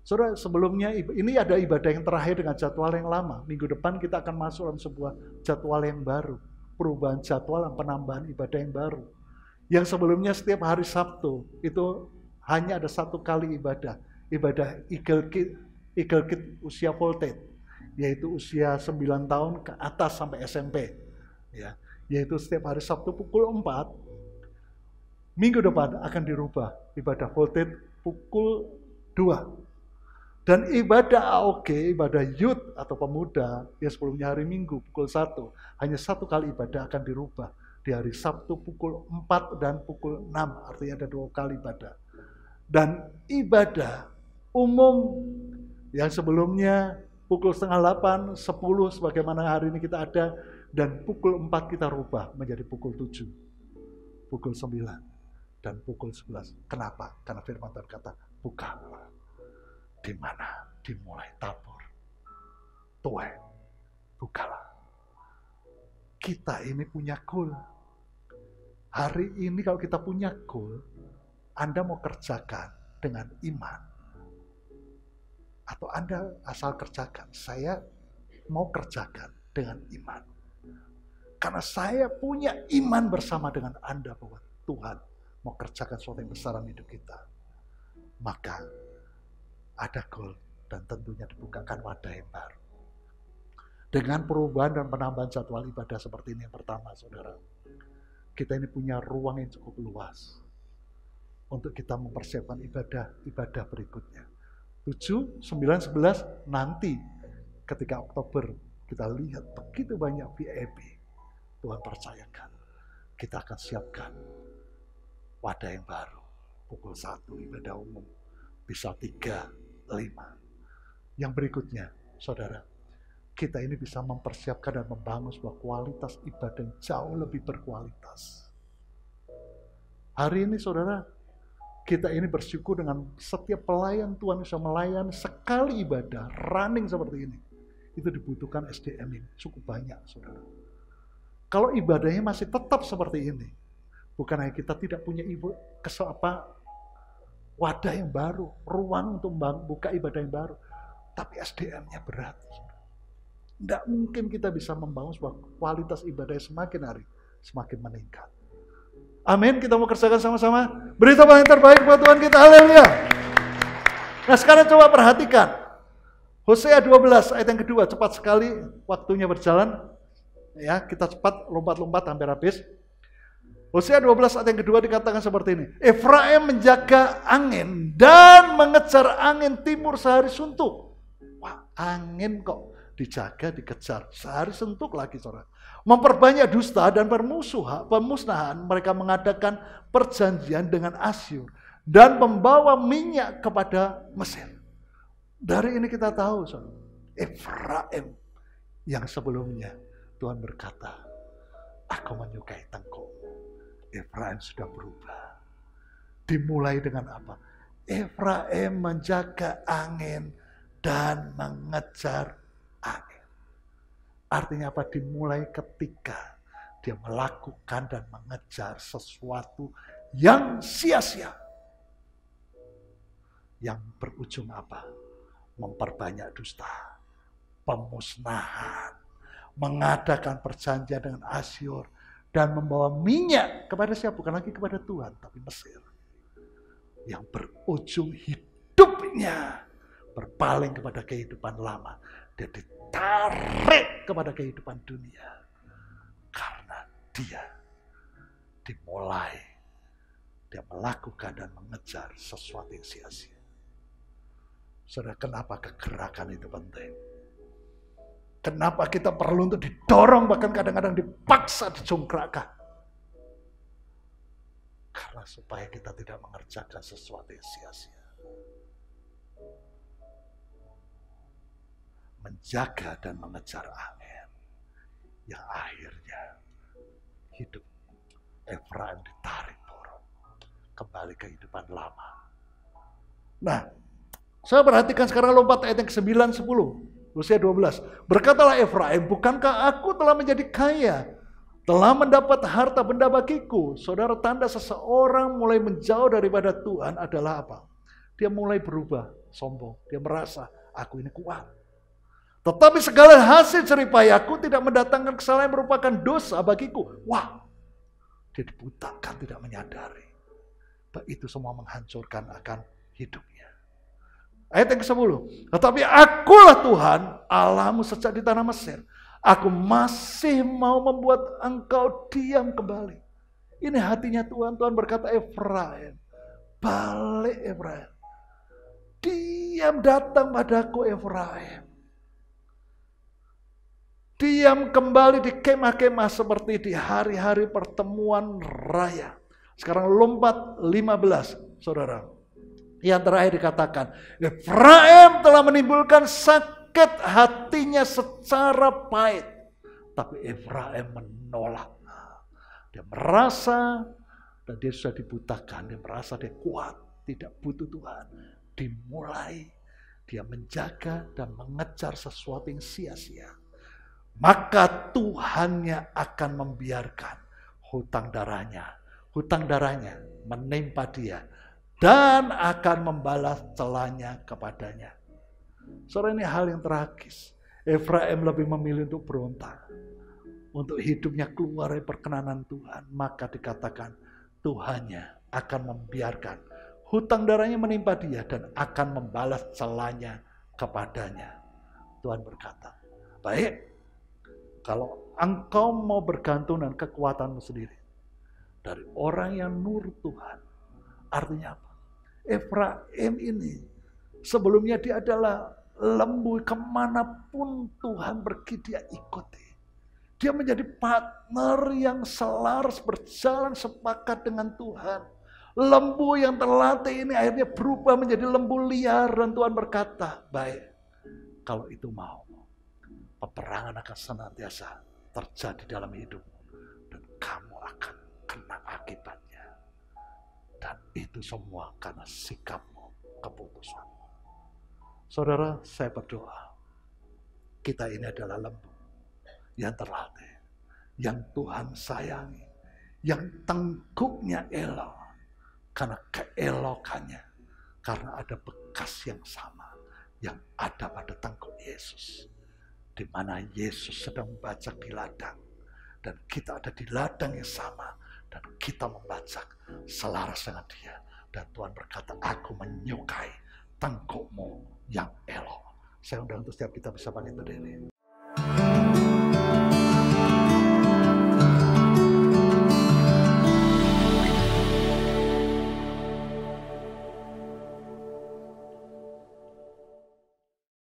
Saudara, sebelumnya ini ada ibadah yang terakhir dengan jadwal yang lama. Minggu depan kita akan masuk dalam sebuah jadwal yang baru. Perubahan jadwal dan penambahan ibadah yang baru. Yang sebelumnya setiap hari Sabtu itu hanya ada satu kali ibadah. Ibadah Eagle Kid, Eagle Kid usia voltage, yaitu usia 9 tahun ke atas sampai SMP. Ya yaitu setiap hari Sabtu pukul 4, minggu depan akan dirubah ibadah voltage pukul 2. Dan ibadah AOG, ibadah youth atau pemuda, yang sebelumnya hari Minggu pukul 1, hanya satu kali ibadah akan dirubah di hari Sabtu pukul 4 dan pukul 6, artinya ada dua kali ibadah. Dan ibadah umum yang sebelumnya pukul setengah 8, 10, sebagaimana hari ini kita ada, dan pukul 4 kita rubah menjadi pukul 7, pukul 9, dan pukul 11. Kenapa? Karena firman Tuhan kata, buka. Di mana? Dimulai tabur. Tuhan, bukalah. Kita ini punya goal. Hari ini kalau kita punya goal, Anda mau kerjakan dengan iman. Atau Anda asal kerjakan. Saya mau kerjakan dengan iman karena saya punya iman bersama dengan Anda bahwa Tuhan mau kerjakan sesuatu yang besar dalam hidup kita. Maka ada goal dan tentunya dibukakan wadah yang baru. Dengan perubahan dan penambahan jadwal ibadah seperti ini yang pertama, saudara. Kita ini punya ruang yang cukup luas untuk kita mempersiapkan ibadah-ibadah berikutnya. 7, 9, 11 nanti ketika Oktober kita lihat begitu banyak VIP Tuhan percayakan, kita akan siapkan wadah yang baru. Pukul satu ibadah umum, bisa tiga, lima. Yang berikutnya, saudara, kita ini bisa mempersiapkan dan membangun sebuah kualitas ibadah yang jauh lebih berkualitas. Hari ini saudara, kita ini bersyukur dengan setiap pelayan Tuhan bisa melayani sekali ibadah, running seperti ini. Itu dibutuhkan SDM ini, cukup banyak saudara. Kalau ibadahnya masih tetap seperti ini, bukan hanya kita tidak punya ibu apa wadah yang baru, ruang untuk membuka ibadah yang baru, tapi SDM-nya berat. Tidak mungkin kita bisa membangun sebuah kualitas ibadah yang semakin hari semakin meningkat. Amin. Kita mau kerjakan sama-sama. Berita paling terbaik buat Tuhan kita. Haleluya. Nah sekarang coba perhatikan. Hosea 12 ayat yang kedua. Cepat sekali waktunya berjalan ya kita cepat lompat-lompat hampir habis. Hosea 12 ayat yang kedua dikatakan seperti ini. Efraim menjaga angin dan mengejar angin timur sehari suntuk. Wah, angin kok dijaga, dikejar. Sehari suntuk lagi, saudara. Memperbanyak dusta dan permusuhan, pemusnahan. Mereka mengadakan perjanjian dengan Asyur. Dan membawa minyak kepada Mesir. Dari ini kita tahu, saudara. Efraim yang sebelumnya Tuhan berkata, aku menyukai tengkuk. Efraim sudah berubah. Dimulai dengan apa? Efraim menjaga angin dan mengejar angin. Artinya apa? Dimulai ketika dia melakukan dan mengejar sesuatu yang sia-sia. Yang berujung apa? Memperbanyak dusta, pemusnahan, mengadakan perjanjian dengan Asyur dan membawa minyak kepada siapa? Bukan lagi kepada Tuhan, tapi Mesir. Yang berujung hidupnya berpaling kepada kehidupan lama. Dia ditarik kepada kehidupan dunia. Karena dia dimulai. Dia melakukan dan mengejar sesuatu yang sia-sia. Saudara, kenapa kegerakan itu penting? Kenapa kita perlu untuk didorong, bahkan kadang-kadang dipaksa dicungkrakkan. Karena supaya kita tidak mengerjakan sesuatu yang sia-sia. Menjaga dan mengejar angin. Yang akhirnya hidup Efraim ditarik turun. Kembali kehidupan lama. Nah, saya perhatikan sekarang lompat ayat yang ke-9, 10. Usia 12. Berkatalah Efraim, bukankah aku telah menjadi kaya? Telah mendapat harta benda bagiku. Saudara, tanda seseorang mulai menjauh daripada Tuhan adalah apa? Dia mulai berubah, sombong. Dia merasa, aku ini kuat. Tetapi segala hasil ceripayaku tidak mendatangkan kesalahan merupakan dosa bagiku. Wah, dia dibutakan tidak menyadari. Itu semua menghancurkan akan hidupnya. Ayat yang ke-10. Tetapi akulah Tuhan Allahmu sejak di tanah Mesir. Aku masih mau membuat engkau diam kembali. Ini hatinya Tuhan. Tuhan berkata Efraim. Balik Efraim. Diam datang padaku Efraim. Diam kembali di kemah-kemah seperti di hari-hari pertemuan raya. Sekarang lompat 15, saudara. Yang terakhir dikatakan, Efraim telah menimbulkan sakit hatinya secara pahit. Tapi Efraim menolak. Dia merasa dan dia sudah dibutakan. Dia merasa dia kuat, tidak butuh Tuhan. Dimulai dia menjaga dan mengejar sesuatu yang sia-sia. Maka Tuhannya akan membiarkan hutang darahnya. Hutang darahnya menimpa dia dan akan membalas celanya kepadanya. Sore ini hal yang tragis. Efraim lebih memilih untuk berontak. Untuk hidupnya keluar dari perkenanan Tuhan. Maka dikatakan Tuhannya akan membiarkan hutang darahnya menimpa dia dan akan membalas celanya kepadanya. Tuhan berkata, baik, kalau engkau mau bergantung dan kekuatanmu sendiri, dari orang yang nur Tuhan, artinya apa? Efraim ini. Sebelumnya dia adalah lembu kemanapun Tuhan pergi dia ikuti. Dia menjadi partner yang selaras berjalan sepakat dengan Tuhan. Lembu yang terlatih ini akhirnya berubah menjadi lembu liar dan Tuhan berkata, baik, kalau itu mau, peperangan akan senantiasa terjadi dalam hidup dan kamu akan kena akibat. Itu semua karena sikapmu, keputusanmu. Saudara, saya berdoa. Kita ini adalah lembu yang terlatih, yang Tuhan sayangi, yang tengkuknya elok karena keelokannya, karena ada bekas yang sama yang ada pada tengkuk Yesus. Di mana Yesus sedang membaca di ladang dan kita ada di ladang yang sama dan kita membajak selaras dengan dia. Dan Tuhan berkata, aku menyukai tengkukmu yang elok. Saya undang untuk setiap kita bisa bangkit berdiri.